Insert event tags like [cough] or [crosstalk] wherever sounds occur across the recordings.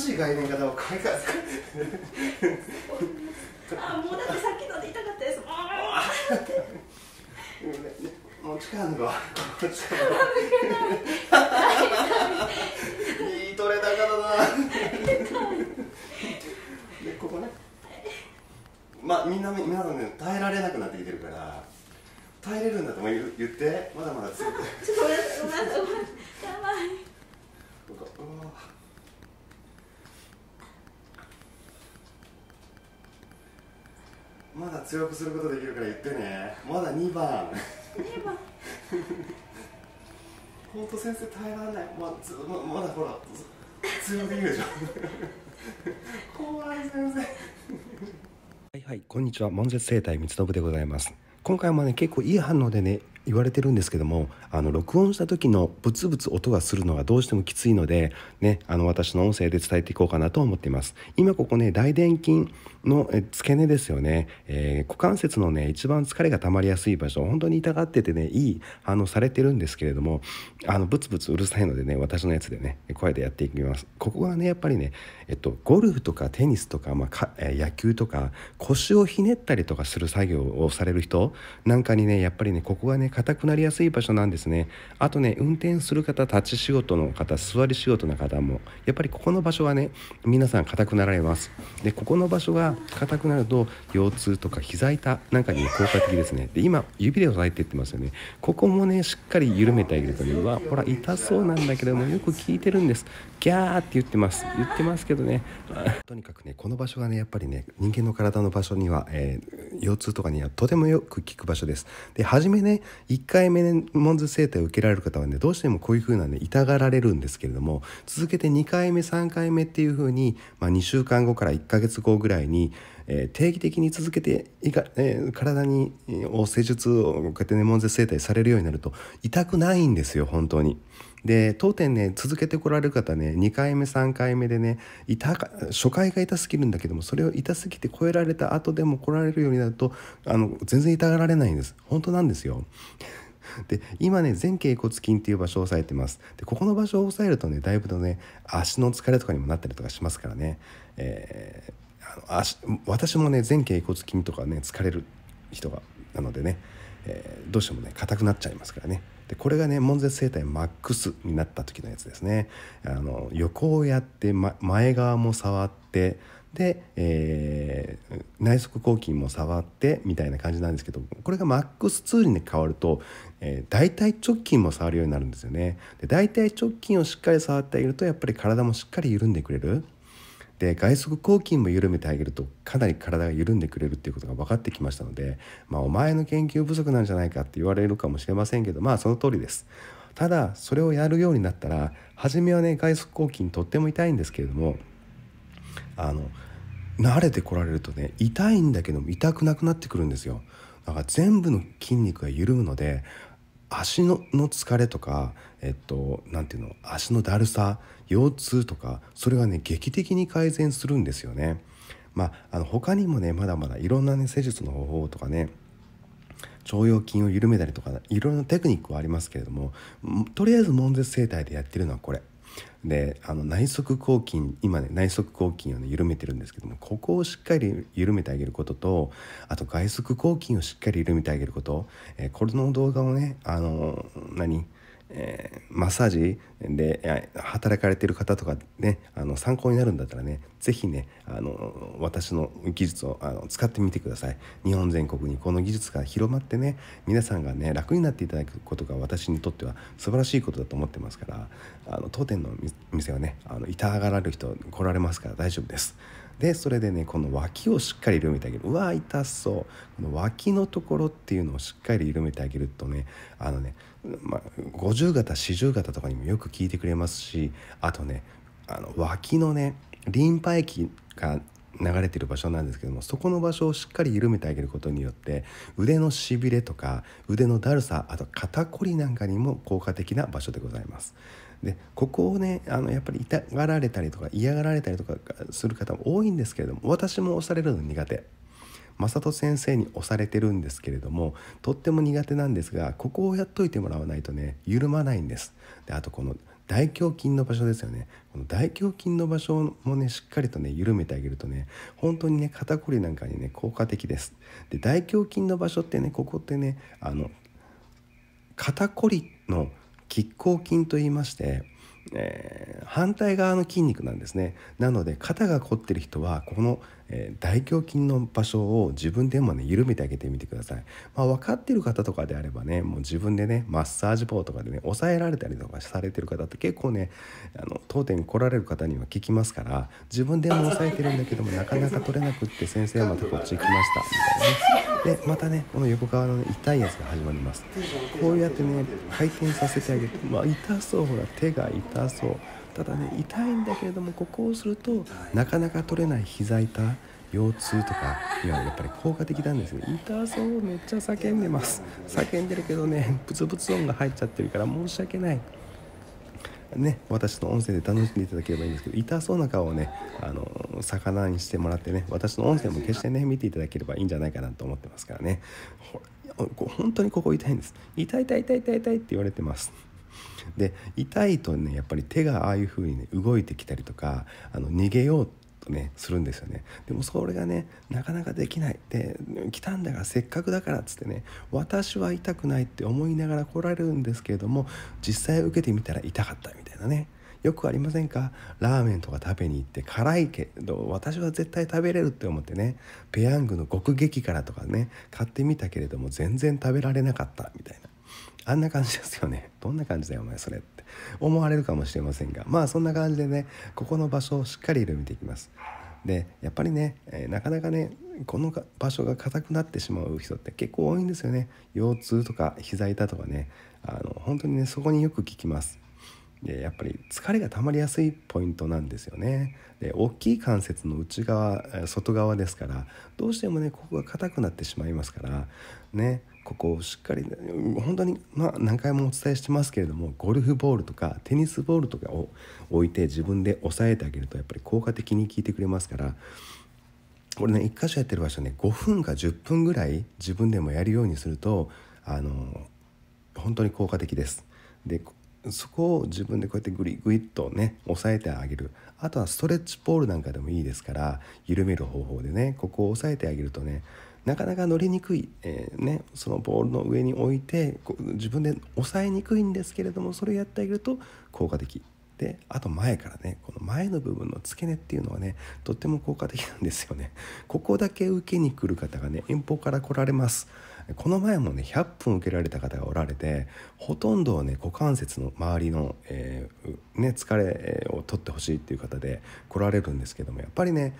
しい概念がをえあもうだってさっきので痛かったですもう力のがいい取れ高だなでここねまあみんな皆さんね耐えられなくなってきてるから耐えれるんだとも言ってまだまだついてちょっといごめんなさいやばいまだ強くすることできるから言ってねまだ2番2番本当先生耐えられないまままだほら強くいいでしょ怖い先生はいはいこんにちは悶絶生態三つぶでございます今回もね結構いい反応でね言われてるんですけどもあの録音した時のブツブツ音がするのはどうしてもきついので、ね、あの私の音声で伝えていこうかなと思っています今ここね大臀筋の付け根ですよね、えー、股関節のね一番疲れが溜まりやすい場所本当に痛がっててねいい反応されてるんですけれどもあのブツブツうるさいのでね私のやつでね声でやっていきますここはねやっぱりね、えっと、ゴルフとかテニスとか,、まあ、かえ野球とか腰をひねったりとかする作業をされる人なんかにねやっぱりねここがね硬くなりやすい場所なんですねあとね運転する方立ち仕事の方座り仕事の方もやっぱりここの場所がね皆さん硬くなられますでここの場所が硬くなると腰痛とか膝痛なんかに効果的ですねで今指で押さえてってますよねここもねしっかり緩めてあげるとねうわほら痛そうなんだけどもよく効いてるんですギャーって言ってます言ってますけどね [laughs] とにかくねこの場所がねやっぱりね人間の体の場所には、えー、腰痛とかにはとてもよく効く場所ですで初めね1回目でモンズ整体を受けられる方はねどうしてもこういう風なね痛がられるんですけれども続けて2回目3回目っていう風に、まあ、2週間後から1ヶ月後ぐらいにえー、定期的に続けていか、えー、体に、え施術をこうやってねモン整体されるようになると痛くないんですよ本当に。で当店ね続けてこられる方ね2回目3回目でね痛か初回が痛すぎるんだけどもそれを痛すぎて超えられた後でも来られるようになるとあの全然痛がられないんです本当なんですよ。で今ね前頸骨筋っていう場所を押さえてますでここの場所を押さえるとねだいぶとね足の疲れとかにもなったりとかしますからね、えーあの私もね前頸骨筋とかね疲れる人がなのでね、えー、どうしてもね硬くなっちゃいますからねでこれがね門前整体マックスになった時のやつですねあの横をやって、ま、前側も触ってで、えー、内側抗菌も触ってみたいな感じなんですけどこれがマックス2に、ね、変わると、えー、大腿直筋も触るようになるんですよね。で大体直筋をしっかり触っているとやっぱり体もしっかり緩んでくれる。で外側抗筋も緩めてあげるとかなり体が緩んでくれるっていうことが分かってきましたので、まあ、お前の研究不足なんじゃないかって言われるかもしれませんけどまあその通りです。ただそれをやるようになったら初めはね外側抗菌とっても痛いんですけれどもあの慣れてこられるとね痛いんだけども痛くなくなってくるんですよ。だから全部の筋肉が緩むので足の疲れとかえっとんていうの足のだるさ腰痛とかそれがね劇的に改善するんですよね。まあ、あの他にもねまだまだいろんなね施術の方法とかね腸腰筋を緩めたりとかいろいろなテクニックはありますけれどもとりあえず悶絶整体でやってるのはこれであの内側抗筋今ね内側抗筋を、ね、緩めてるんですけどもここをしっかり緩めてあげることとあと外側抗筋をしっかり緩めてあげること、えー、これの動画をねあの何えー、マッサージで働かれてる方とかねあの参考になるんだったらね是非ねあの私の技術をあの使ってみてください日本全国にこの技術が広まってね皆さんがね楽になっていただくことが私にとっては素晴らしいことだと思ってますからあの当店の店はねあの痛がられる人来られますから大丈夫です。でそれでねこの脇をしっかり緩めてあげるうわ痛そうこの脇のところっていうのをしっかり緩めてあげるとねあのね、まあ、50型40型とかにもよく効いてくれますしあとねあの脇のねリンパ液が流れてる場所なんですけどもそこの場所をしっかり緩めてあげることによって腕のしびれとか腕のだるさあと肩こりなんかにも効果的な場所でございます。でここをねあのやっぱり痛がられたりとか嫌がられたりとかする方も多いんですけれども私も押されるの苦手。正人先生に押されてるんですけれどもとっても苦手なんですがここをやっといてもらわないとね緩まないんですであとこの大胸筋の場所ですよねこの大胸筋の場所もねしっかりとね緩めてあげるとね本当にね肩こりなんかにね効果的ですで大胸筋の場所ってねここってねあの肩こりの拮抗筋といいまして、えー、反対側の筋肉なんですねなので肩が凝ってる人はこの、えー、大胸筋の場所を自分でもね緩めてあげてみてください、まあ、分かってる方とかであればねもう自分でねマッサージ棒とかでね抑えられたりとかされてる方って結構ねあの当店に来られる方には効きますから自分でも抑えてるんだけどもなかなか取れなくって先生はまたこっち行きましたみたいなねでまたねこの横側の、ね、痛いやつが始まりますこうやってね回転させてあげてまあ痛そうほら手が痛そうただね痛いんだけれどもここをするとなかなか取れない膝痛腰痛とかにはやっぱり効果的なんですね痛そうめっちゃ叫んでます叫んでるけどねブツブツ音が入っちゃってるから申し訳ないね私の音声で楽しんでいただければいいんですけど痛そうな顔をねあの魚にしてもらってね私の音声も決してね見ていただければいいんじゃないかなと思ってますからね本当にここ痛いんです痛い痛い痛い痛い痛いって言われてますで痛いとねやっぱり手がああいう風にね動いてきたりとかあの逃げようってとねするんですよねでもそれがねなかなかできないで来たんだからせっかくだからっつってね私は痛くないって思いながら来られるんですけれども実際受けてみたら痛かったみたいなねよくありませんかラーメンとか食べに行って辛いけど私は絶対食べれるって思ってねペヤングの極激辛とかね買ってみたけれども全然食べられなかったみたいなあんな感じですよねどんな感じだよお前それって。思われるかもしれませんがまあそんな感じでねここの場所をしっかり色見ていきます。でやっぱりね、えなかなかねこの場所が硬くなってしまう人って結構多いんですよね腰痛とか膝痛とかねあの本当にねそこによく効きます。でやっぱり疲れが溜まりやすいポイントなんですよねで大きい関節の内側外側ですからどうしてもねここが硬くなってしまいますからねここをしっかり本当に、まあ、何回もお伝えしてますけれどもゴルフボールとかテニスボールとかを置いて自分で押さえてあげるとやっぱり効果的に効いてくれますからこれね1箇所やってる場所ね5分か10分ぐらい自分でもやるようにするとあの本当に効果的です。でそこを自分でこうやってグリグイッとね押さえてあげるあとはストレッチポールなんかでもいいですから緩める方法でねここを押さえてあげるとねなかなか乗りにくい、えー、ね、そのボールの上に置いて自分で押さえにくいんですけれどもそれをやってあげると効果的であと前からねこの前の部分の付け根っていうのはねとっても効果的なんですよねここだけ受けに来る方がね遠方から来られますこの前もね100分受けられた方がおられてほとんどはね股関節の周りの、えー、ね、疲れを取ってほしいっていう方で来られるんですけどもやっぱりね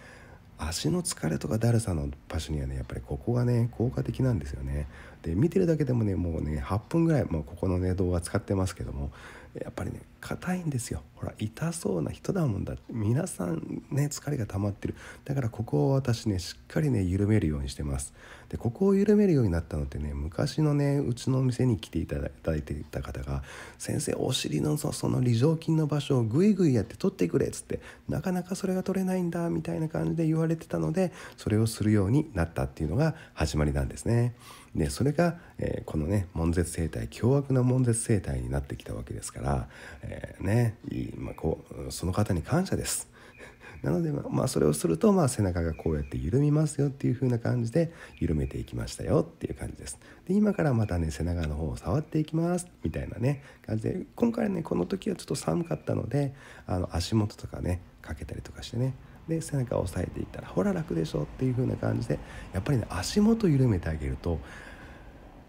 足の疲れとかだるさの場所にはねやっぱりここがね効果的なんですよね。で見てるだけでもねもうね8分ぐらいもうここのね動画使ってますけどもやっぱりね硬いんですよほら痛そうな人だもんだ皆さんね疲れが溜まってるだからここを私ねしっかりね緩めるようにしてます。でここを緩めるようになったのってね昔のねうちのお店に来ていただいていた方が「先生お尻のその理状筋の場所をグイグイやって取ってくれ」っつってなかなかそれが取れないんだみたいな感じで言われてたのでそれをするようになったっていうのが始まりなんですね。でそれが、えー、このね悶絶生態凶悪な悶絶生態になってきたわけですから、えーねまあ、こうその方に感謝です。なので、まあ、それをすると、まあ、背中がこうやって緩みますよっていう風な感じで緩めていきましたよっていう感じですで今からまたね背中の方を触っていきますみたいなね感じで今回ねこの時はちょっと寒かったのであの足元とかねかけたりとかしてねで背中を押さえていったらほら楽でしょっていう風な感じでやっぱりね足元緩めてあげると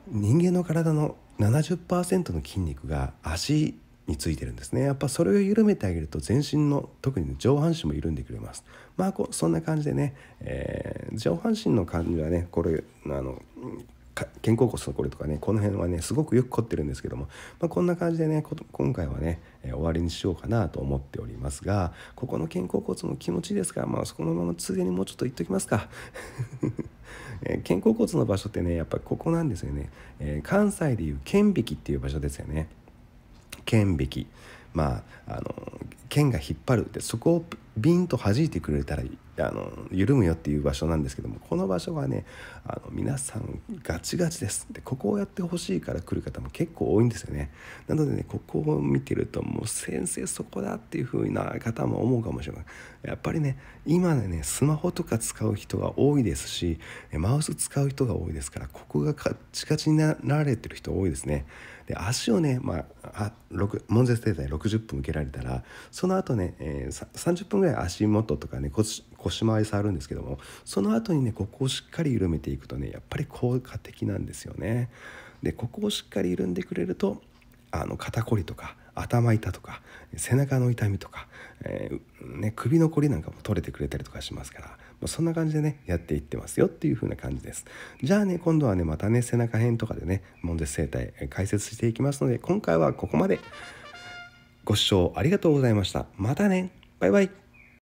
人間の体の70%の筋肉が足についてるんですねやっぱそれを緩めてあげると全身の特に上半身も緩んでくれますまあこそんな感じでね、えー、上半身の感じはねこれあの肩甲骨のこれとかねこの辺はねすごくよく凝ってるんですけども、まあ、こんな感じでね今回はね、えー、終わりにしようかなと思っておりますがここの肩甲骨も気持ちいいですから、まあ、そこのままついでにもうちょっといっときますか、[laughs] えー、肩甲骨の場所ってねやっぱここなんですよね、えー、関西でいう顕引きっていう場所ですよね剣引きまああの剣が引っ張るってそこをビンと弾いてくれたらあの緩むよっていう場所なんですけどもこの場所はねあの皆さんガチガチですでここをやってほしいから来る方も結構多いんですよねなのでねここを見てるともう先生そこだっていう風な方も思うかもしれませんやっぱりね今ねスマホとか使う人が多いですしマウス使う人が多いですからここがガチガチになられてる人多いですねで足をね、まあ、あ門絶整体60分受けられたらその後ね、えー、30分ぐらい足元とかね腰腰回り触るんですけどもその後にねここをしっかり緩めていくとねやっぱり効果的なんですよね。でここをしっかり緩んでくれるとあの肩こりとか頭痛とか背中の痛みとか、えー、ね、首のこりなんかも取れてくれたりとかしますから、まあ、そんな感じでねやっていってますよっていう風な感じですじゃあね今度はねまたね背中編とかでね門舌整体解説していきますので今回はここまでご視聴ありがとうございましたまたねバイバイ